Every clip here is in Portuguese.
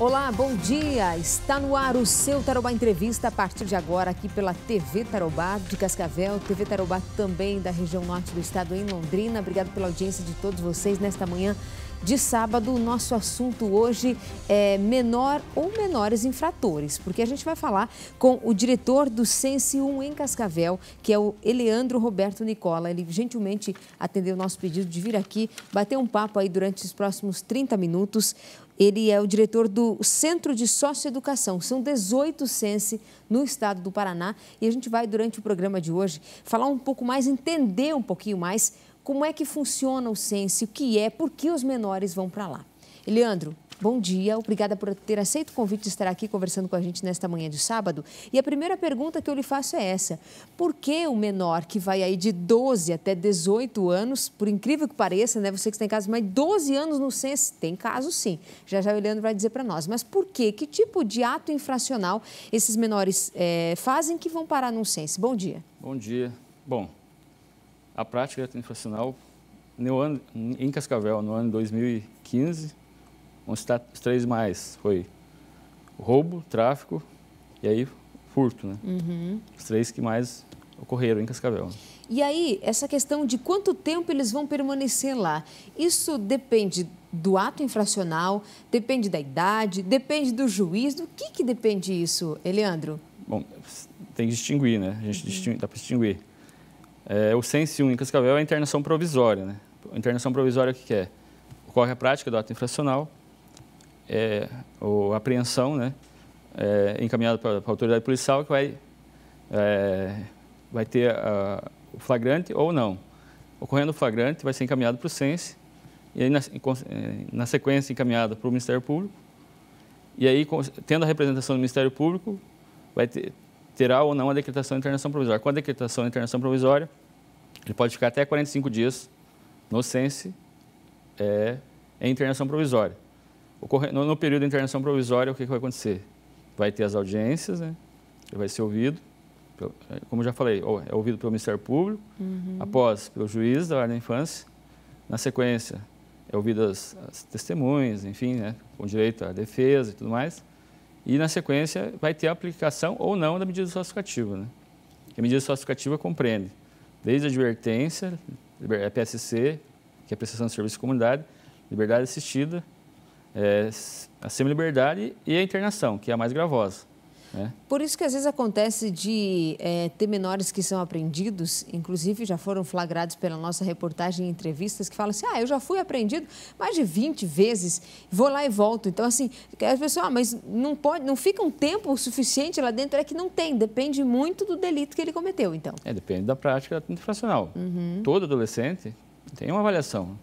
Olá, bom dia! Está no ar o seu Tarobá Entrevista a partir de agora aqui pela TV Tarobá de Cascavel, TV Tarobá também da região norte do estado em Londrina. Obrigado pela audiência de todos vocês nesta manhã de sábado, o nosso assunto hoje é menor ou menores infratores, porque a gente vai falar com o diretor do Sense 1 em Cascavel, que é o Eleandro Roberto Nicola. Ele gentilmente atendeu o nosso pedido de vir aqui, bater um papo aí durante os próximos 30 minutos. Ele é o diretor do Centro de Socioeducação. São 18 Sense no estado do Paraná. E a gente vai, durante o programa de hoje, falar um pouco mais, entender um pouquinho mais como é que funciona o Sense? O que é? Por que os menores vão para lá? Leandro, bom dia. Obrigada por ter aceito o convite de estar aqui conversando com a gente nesta manhã de sábado. E a primeira pergunta que eu lhe faço é essa: por que o menor que vai aí de 12 até 18 anos, por incrível que pareça, né? Você que está em casa, mas 12 anos no Sense, tem caso sim. Já já o Leandro vai dizer para nós. Mas por que? Que tipo de ato infracional esses menores é, fazem que vão parar no Sense? Bom dia. Bom dia. Bom, a prática infracional no ano, em Cascavel, no ano 2015, onde está os três mais, foi roubo, tráfico e aí furto, né? Uhum. Os três que mais ocorreram em Cascavel. E aí, essa questão de quanto tempo eles vão permanecer lá, isso depende do ato infracional, depende da idade, depende do juiz, do que, que depende isso, Eleandro? Bom, tem que distinguir, né? A gente uhum. dá para distinguir é, o Sense 1 em Cascavel é a internação provisória. Né? A internação provisória o que, que é? Ocorre a prática do ato infracional, é, ou apreensão, né? É, encaminhada para, a autoridade policial, que vai, é, vai ter a, o flagrante ou não. Ocorrendo o flagrante, vai ser encaminhado para o Sense, e aí, na, é, na sequência, encaminhado para o Ministério Público. E aí, tendo a representação do Ministério Público, vai ter, terá ou não a decretação de internação provisória. Com a decretação de internação provisória, ele pode ficar até 45 dias no sense é, em internação provisória. No, no período de internação provisória, o que, que vai acontecer? Vai ter as audiências, né? ele vai ser ouvido, é, como já falei, é ouvido pelo Ministério Público, uhum. após pelo juiz da área da infância, na sequência é ouvido as, as testemunhas, enfim, né, com direito à defesa e tudo mais e, na sequência, vai ter a aplicação ou não da medida sociocativa. Né? A medida sociocativa compreende desde a advertência, a é PSC, que é a prestação de serviço de comunidade, liberdade assistida, é, a semi-liberdade e a internação, que é a mais gravosa. É. Por isso que às vezes acontece de é, ter menores que são apreendidos, inclusive já foram flagrados pela nossa reportagem em entrevistas, que falam assim, ah, eu já fui apreendido mais de 20 vezes, vou lá e volto. Então, assim, as pessoas, ah, mas não pode, não fica um tempo suficiente lá dentro, é que não tem, depende muito do delito que ele cometeu, então. É, depende da prática infracional. Uhum. Todo adolescente tem uma avaliação.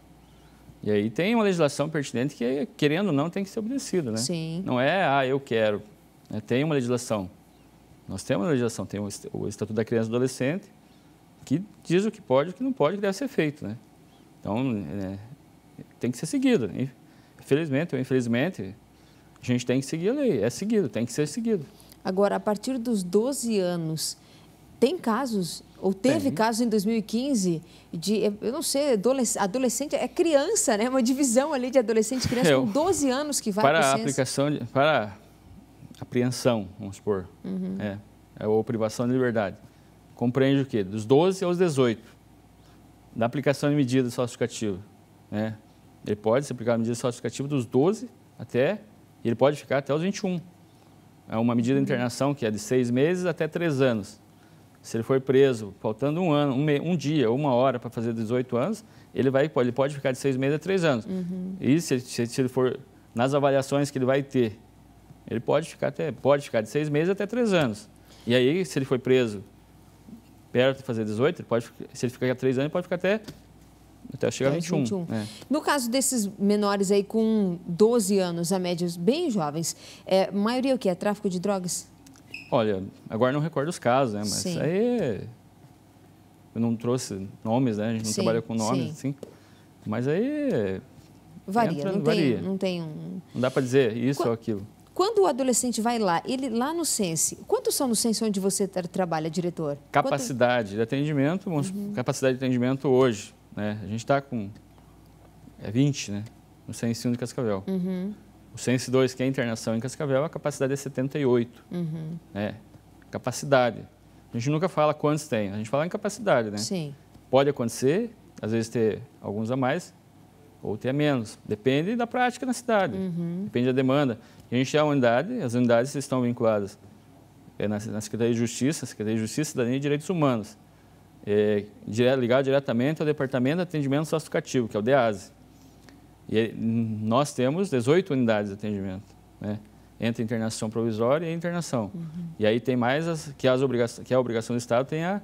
E aí tem uma legislação pertinente que, querendo ou não, tem que ser obedecida, né? Sim. Não é, ah, eu quero, né? Tem uma legislação. Nós temos uma legislação, tem o Estatuto da Criança e do Adolescente, que diz o que pode, o que não pode, o que deve ser feito. Né? Então, é, tem que ser seguido. Infelizmente ou infelizmente, a gente tem que seguir a lei. É seguido, tem que ser seguido. Agora, a partir dos 12 anos, tem casos, ou teve casos em 2015, de, eu não sei, adolescente, é criança, né? Uma divisão ali de adolescente e criança é, eu, com 12 anos que vai para a aplicação de, Para apreensão, vamos supor, uhum. é, é, ou privação de liberdade, compreende o quê? Dos 12 aos 18, da aplicação de medida socioeducativa Né? Ele pode se aplicar a medida socioeducativa dos 12 até, ele pode ficar até os 21. É uma medida de uhum. internação que é de seis meses até três anos. Se ele for preso, faltando um ano, um, me, um dia, uma hora para fazer 18 anos, ele, vai, ele pode ficar de seis meses a três anos. Uhum. E se, se, se ele for, nas avaliações que ele vai ter, ele pode ficar, até, pode ficar de seis meses até três anos. E aí, se ele foi preso perto de fazer 18, ele pode, se ele ficar três anos, ele pode ficar até até chegar a 21. 21. É. No caso desses menores aí com 12 anos, a médias bem jovens, é, maioria é o que? É tráfico de drogas? Olha, agora não recordo os casos, né? Mas sim. aí eu não trouxe nomes, né? A gente não sim, trabalha com nomes, sim. assim. Mas aí... Varia, entra, não, varia. Tem, não tem um... Não dá para dizer isso Qu ou aquilo. Quando o adolescente vai lá, ele lá no Sense, quantos são no Sense onde você trabalha, diretor? Capacidade Quanto... de atendimento, uhum. capacidade de atendimento hoje, né? A gente está com é 20, né? No Sense 1 de Cascavel. Uhum. O Sense 2, que é a internação em Cascavel, a capacidade é 78, uhum. né? Capacidade. A gente nunca fala quantos tem, a gente fala em capacidade, né? Sim. Pode acontecer, às vezes ter alguns a mais, ou tenha menos. Depende da prática na cidade, uhum. depende da demanda. A gente é a unidade, as unidades estão vinculadas é, na, na, Secretaria de Justiça, Secretaria de Justiça, Cidadania e Direitos Humanos, é, ligado diretamente ao Departamento de Atendimento Socioeducativo, que é o DEASE. E é, nós temos 18 unidades de atendimento, né? entre internação provisória e internação. Uhum. E aí tem mais as, que, as obrigação, que a obrigação do Estado tem a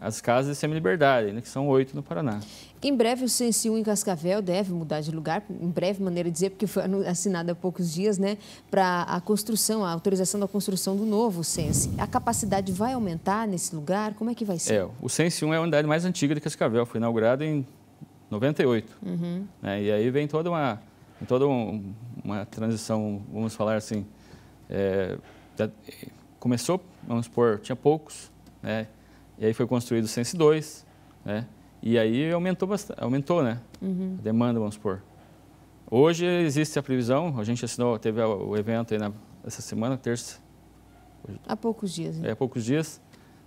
as casas de semi-liberdade, né, que são oito no Paraná. Em breve, o 1 em Cascavel deve mudar de lugar, em breve, maneira de dizer, porque foi assinado há poucos dias, né, para a construção, a autorização da construção do novo Sense. A capacidade vai aumentar nesse lugar? Como é que vai ser? É, o Sense 1 é a unidade mais antiga de Cascavel, foi inaugurada em 98. Uhum. Né, e aí vem toda uma, toda uma transição, vamos falar assim, é, começou, vamos supor, tinha poucos, né, e aí foi construído o Sense 2, né? E aí aumentou bastante, aumentou, né? Uhum. A demanda, vamos supor. Hoje existe a previsão, a gente assinou, teve o evento aí na, essa semana, terça. Hoje, há poucos dias. Hein? Né? É, há poucos dias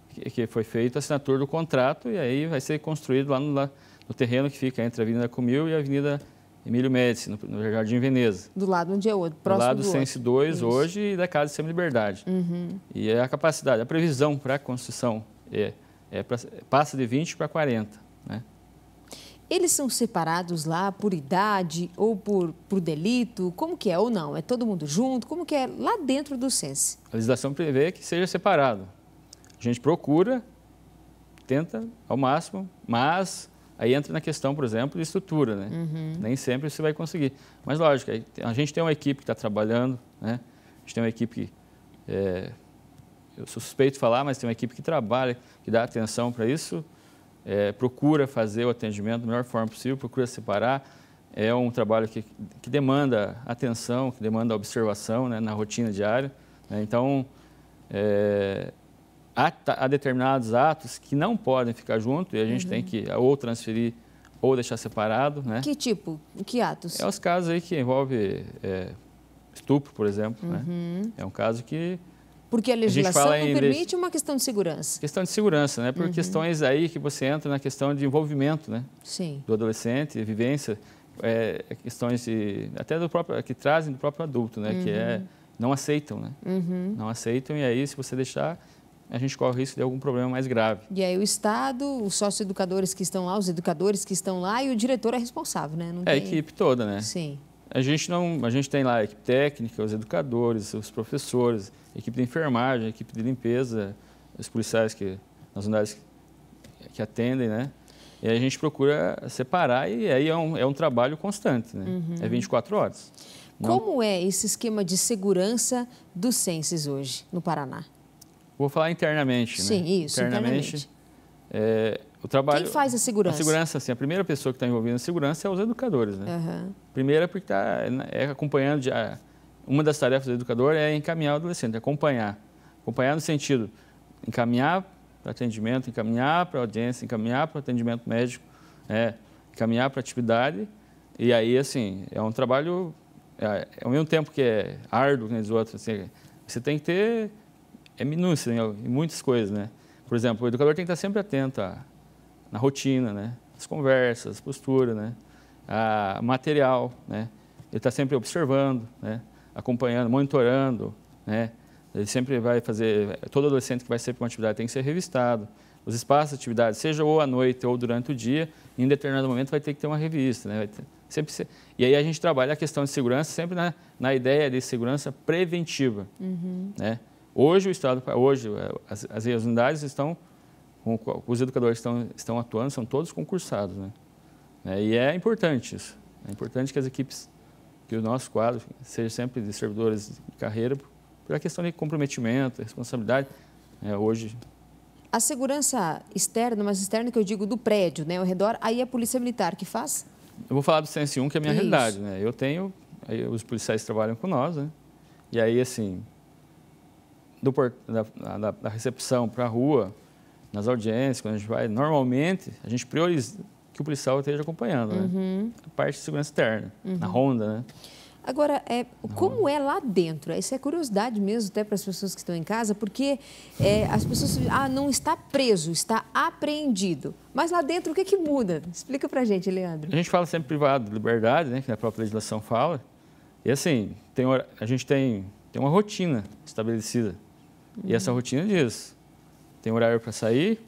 que, que foi feita a assinatura do contrato e aí vai ser construído lá no, lá, no terreno que fica entre a Avenida Comil e a Avenida Emílio Médici, no, no Jardim Veneza. Do lado onde é outro, próximo do lado do, do Sense 2 hoje e da Casa de Semi-Liberdade. Uhum. E é a capacidade, a previsão para a construção é, é, passa de 20 para 40. Né? Eles são separados lá por idade ou por, por delito? Como que é? Ou não? É todo mundo junto? Como que é lá dentro do SENSE? A legislação prevê que seja separado. A gente procura, tenta ao máximo, mas aí entra na questão, por exemplo, de estrutura, né? Uhum. Nem sempre você vai conseguir. Mas, lógico, a gente tem uma equipe que está trabalhando, né? A gente tem uma equipe que é, eu suspeito falar, mas tem uma equipe que trabalha, que dá atenção para isso, é, procura fazer o atendimento da melhor forma possível, procura separar. É um trabalho que, que demanda atenção, que demanda observação né, na rotina diária. Né? Então, é, há, tá, há, determinados atos que não podem ficar juntos e a gente uhum. tem que ou transferir ou deixar separado. Né? Que tipo? Que atos? É os casos aí que envolve é, estupro, por exemplo. Né. Uhum. Né? É um caso que porque a legislação a não permite uma questão de segurança. Questão de segurança, né? Por uhum. questões aí que você entra na questão de envolvimento, né? Sim. Do adolescente, vivência, é, é questões de até do próprio que trazem do próprio adulto, né? Uhum. Que é uhum. não aceitam, né? Uhum. Não aceitam e aí se você deixar a gente corre o risco de algum problema mais grave. E aí o Estado, os educadores que estão lá, os educadores que estão lá e o diretor é responsável, né? Não é tem... a equipe toda, né? Sim. A gente, não, a gente tem lá a equipe técnica, os educadores, os professores, a equipe de enfermagem, a equipe de limpeza, os policiais que, nas unidades que, que atendem, né? E a gente procura separar e aí é um, é um trabalho constante, né? Uhum. É 24 horas. Não... Como é esse esquema de segurança dos censos hoje no Paraná? Vou falar internamente, Sim, né? Sim, isso, internamente. internamente. É, o trabalho, Quem faz a segurança? A segurança, assim, a primeira pessoa que está envolvida na segurança é os educadores, né? Uhum. Primeira é porque está é acompanhando, de, uma das tarefas do educador é encaminhar o adolescente, acompanhar. Acompanhar no sentido, encaminhar para atendimento, encaminhar para audiência, encaminhar para atendimento médico, né? encaminhar para atividade. E aí, assim, é um trabalho, é, é ao mesmo tempo que é árduo, né, os outros, assim, você tem que ter é minúcia né, em muitas coisas, né? Por exemplo, o educador tem que estar sempre atento a na rotina, né? As conversas, postura, né? A material, né? Ele está sempre observando, né? Acompanhando, monitorando, né? Ele sempre vai fazer, todo adolescente que vai ser para uma atividade tem que ser revistado. Os espaços de atividade, seja ou à noite ou durante o dia, em determinado momento vai ter que ter uma revista, né? Ter, sempre ser, e aí a gente trabalha a questão de segurança sempre na, na ideia de segurança preventiva, uhum. né? Hoje o estado, hoje eh, as, as unidades estão os educadores que estão, estão atuando são todos concursados, né? É, e é importante isso. É importante que as equipes, que o nosso quadro seja sempre de servidores de carreira, por a questão de comprometimento, responsabilidade. É, hoje a segurança externa, mas externa que eu digo do prédio, né, ao redor, aí é a polícia militar que faz? Eu vou falar do Sense 1, que é a minha Isso. realidade, né? Eu tenho, os policiais trabalham com nós, né? E aí, assim, do, da, da, da recepção para a rua, nas audiências, quando a gente vai, normalmente a gente prioriza que o policial esteja acompanhando, né? uhum. né? A parte de segurança externa, uhum. na ronda, né? Agora, é, como é lá dentro? Isso é curiosidade mesmo, até para as pessoas que estão em casa, porque é, as pessoas. Ah, não está preso, está apreendido. Mas lá dentro, o que, é que muda? Explica para a gente, Leandro. A gente fala sempre privado de liberdade, né, que a própria legislação fala. E assim, tem, a gente tem, tem uma rotina estabelecida. E essa uhum. rotina diz: tem horário para sair?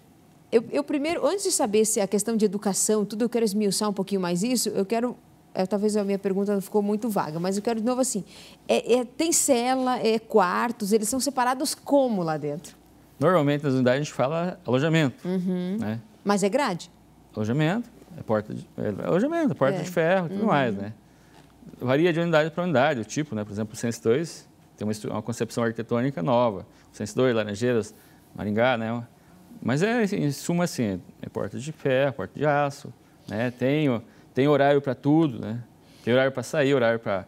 Eu, eu, primeiro, antes de saber se é a questão de educação, tudo, eu quero esmiuçar um pouquinho mais isso. Eu quero. É, talvez a minha pergunta não ficou muito vaga, mas eu quero de novo assim: é, é, tem cela, é quartos, eles são separados como lá dentro? Normalmente nas unidades a gente fala alojamento. Uhum. Né? Mas é grade? Alojamento, é porta de, é, é alojamento, porta é. de ferro e tudo uhum. mais, né? Varia de unidade para unidade, o tipo, né? Por exemplo, o Sense 2 tem uma, uma concepção arquitetônica nova. O Sense 2, Laranjeiras, Maringá, né? Mas é, assim, em suma, assim, é porta de ferro, porta de aço, né? Tem, tem horário para tudo, né? Tem horário para sair, horário para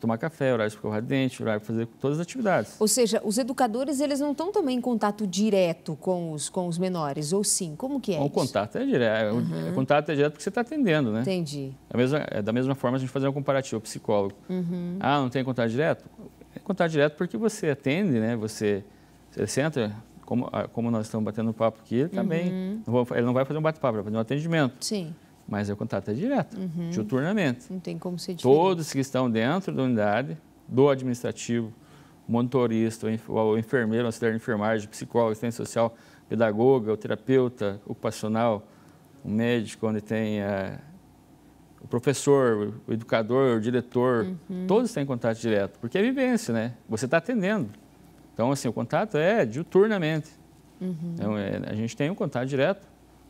tomar café, horário para escovar dente, horário para fazer todas as atividades. Ou seja, os educadores, eles não estão também em contato direto com os, com os menores, ou sim? Como que é Bom, O contato é direto, uhum. o é contato é direto porque você está atendendo, né? Entendi. Da é mesma, da mesma forma, a gente fazer um comparativo, psicólogo. Uhum. Ah, não tem contato direto? É contato direto porque você atende, né? Você, você entra como, ah, como nós estamos batendo papo aqui, ele também. Uhum. ele não vai fazer um bate-papo, vai fazer um atendimento. Sim. Mas o contato é direto, uhum. diuturnamente. Não tem como ser diferente. Todos que estão dentro da unidade, do administrativo, monitorista, o enfermeiro, auxiliar de enfermagem, psicólogo, assistente social, pedagoga, o terapeuta ocupacional, o médico, onde tem eh, o professor, o educador, o diretor, uhum. todos têm contato direto, porque é vivência, né? Você está atendendo. Então, assim, o contato é diuturnamente. Uhum. Então, é, a gente tem um contato direto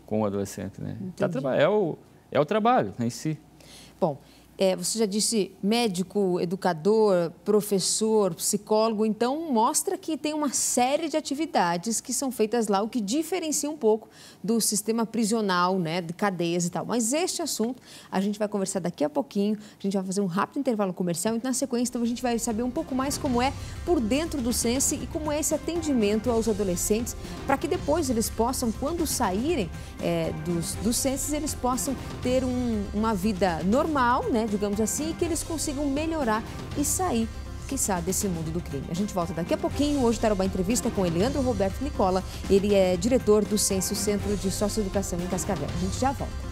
com o adolescente, né? Tá, é, o, é o trabalho em si. Bom, é, você já disse médico, educador, professor, psicólogo, então mostra que tem uma série de atividades que são feitas lá, o que diferencia um pouco do sistema prisional, né, de cadeias e tal. Mas este assunto a gente vai conversar daqui a pouquinho, a gente vai fazer um rápido intervalo comercial e na sequência então, a gente vai saber um pouco mais como é por dentro do Sense e como é esse atendimento aos adolescentes, para que depois eles possam, quando saírem é, dos, do Sense, eles possam ter um, uma vida normal, né? digamos assim, e que eles consigam melhorar e sair quiçá, desse mundo do crime. A gente volta daqui a pouquinho. Hoje terá uma entrevista com Eliandro Roberto Nicola. Ele é diretor do Censo Centro de Socioeducação em Cascavel. A gente já volta.